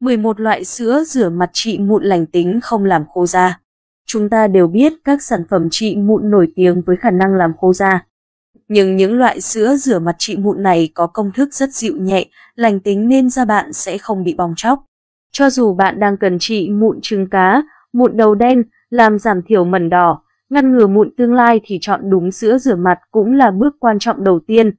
11 loại sữa rửa mặt trị mụn lành tính không làm khô da. Chúng ta đều biết các sản phẩm trị mụn nổi tiếng với khả năng làm khô da. Nhưng những loại sữa rửa mặt trị mụn này có công thức rất dịu nhẹ, lành tính nên da bạn sẽ không bị bong chóc. Cho dù bạn đang cần trị mụn trứng cá, mụn đầu đen, làm giảm thiểu mẩn đỏ, ngăn ngừa mụn tương lai thì chọn đúng sữa rửa mặt cũng là bước quan trọng đầu tiên.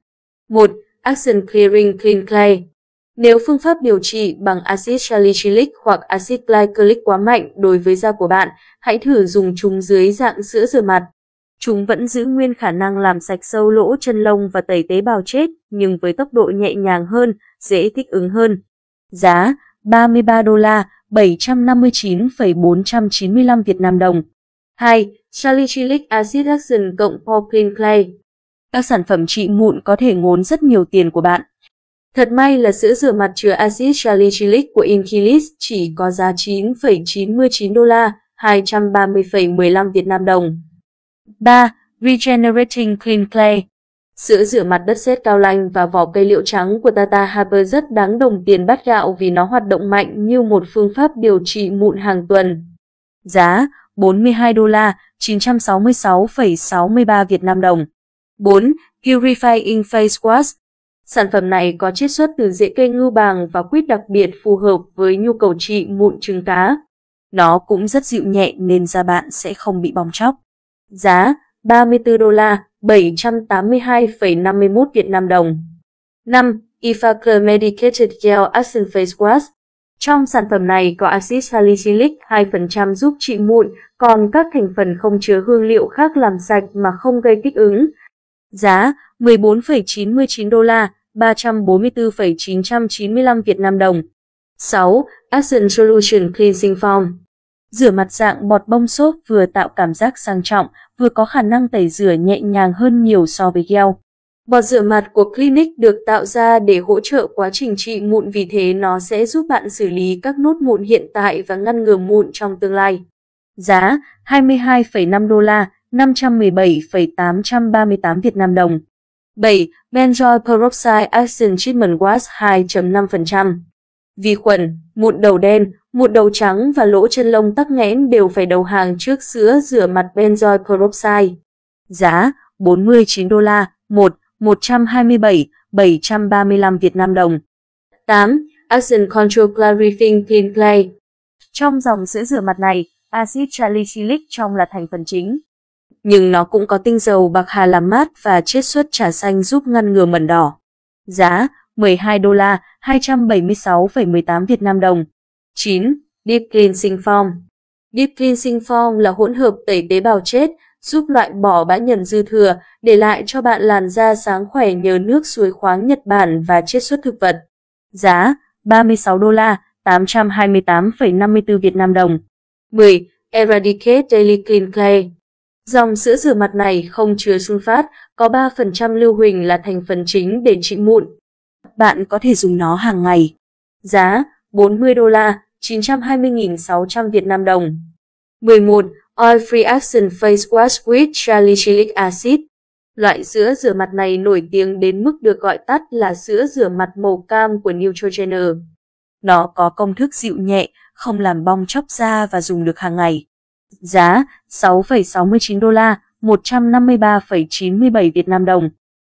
1. Action Clearing Clean Clay nếu phương pháp điều trị bằng axit salicylic hoặc axit glycolic quá mạnh đối với da của bạn, hãy thử dùng chúng dưới dạng sữa rửa mặt. Chúng vẫn giữ nguyên khả năng làm sạch sâu lỗ chân lông và tẩy tế bào chết, nhưng với tốc độ nhẹ nhàng hơn, dễ thích ứng hơn. Giá 33 đô la, 759,495 Việt Nam đồng. 2. Salicylic acid action cộng Porcelain Clay Các sản phẩm trị mụn có thể ngốn rất nhiều tiền của bạn. Thật may là sữa rửa mặt chứa axit salicylic của Inkilis chỉ có giá 9,99 đô la, 230,15 Việt Nam đồng. 3. Regenerating Clean Clay Sữa rửa mặt đất sét cao lanh và vỏ cây liệu trắng của Tata Harper rất đáng đồng tiền bát gạo vì nó hoạt động mạnh như một phương pháp điều trị mụn hàng tuần. Giá 42 đô la, 966,63 Việt Nam đồng. 4. Purifying Face Wash Sản phẩm này có chiết xuất từ rễ cây ngưu bàng và quýt đặc biệt phù hợp với nhu cầu trị mụn trứng cá. Nó cũng rất dịu nhẹ nên da bạn sẽ không bị bong chóc. Giá 34 đô la, 782,51 Việt Nam đồng. 5. Ifacre Medicated Gel Action Face Wash Trong sản phẩm này có axit salicylic 2% giúp trị mụn, còn các thành phần không chứa hương liệu khác làm sạch mà không gây kích ứng, giá 14,99 đô la, 344,995 Việt Nam đồng. 6. Action Solution Cleansing Foam Rửa mặt dạng bọt bông xốp vừa tạo cảm giác sang trọng, vừa có khả năng tẩy rửa nhẹ nhàng hơn nhiều so với gel. Bọt rửa mặt của Clinic được tạo ra để hỗ trợ quá trình trị mụn vì thế nó sẽ giúp bạn xử lý các nốt mụn hiện tại và ngăn ngừa mụn trong tương lai. Giá 22,5 đô la, 517,838 Việt Nam đồng. 7. Benzoyl Peroxide Action Treatment Was 2.5% Vi khuẩn, mụn đầu đen, mụn đầu trắng và lỗ chân lông tắc nghẽn đều phải đầu hàng trước sữa rửa mặt Benzoyl Peroxide. Giá 49 đô la 1, 127, 735 Việt Nam đồng. 8. Action Control Clarifying Clean Clay Trong dòng sữa rửa mặt này, axit salicylic trong là thành phần chính nhưng nó cũng có tinh dầu bạc hà làm mát và chiết xuất trà xanh giúp ngăn ngừa mẩn đỏ. Giá 12 đô la, 276,18 Việt Nam đồng. 9. Deep Cleansing Form Deep Cleansing Form là hỗn hợp tẩy tế bào chết, giúp loại bỏ bã nhờn dư thừa, để lại cho bạn làn da sáng khỏe nhờ nước suối khoáng Nhật Bản và chiết xuất thực vật. Giá 36 đô la, 828,54 Việt Nam đồng. 10. Eradicate Daily Clean Clay Dòng sữa rửa mặt này không chứa sunfat, có 3% lưu huỳnh là thành phần chính để trị mụn. Bạn có thể dùng nó hàng ngày. Giá 40 đô la, 920.600 Việt Nam đồng. 11. Oil Free Action Face Wash with Salicylic Acid Loại sữa rửa mặt này nổi tiếng đến mức được gọi tắt là sữa rửa mặt màu cam của Neutrogena. Nó có công thức dịu nhẹ, không làm bong chóc da và dùng được hàng ngày giá 6,69 đô la, 153,97 Việt Nam đồng.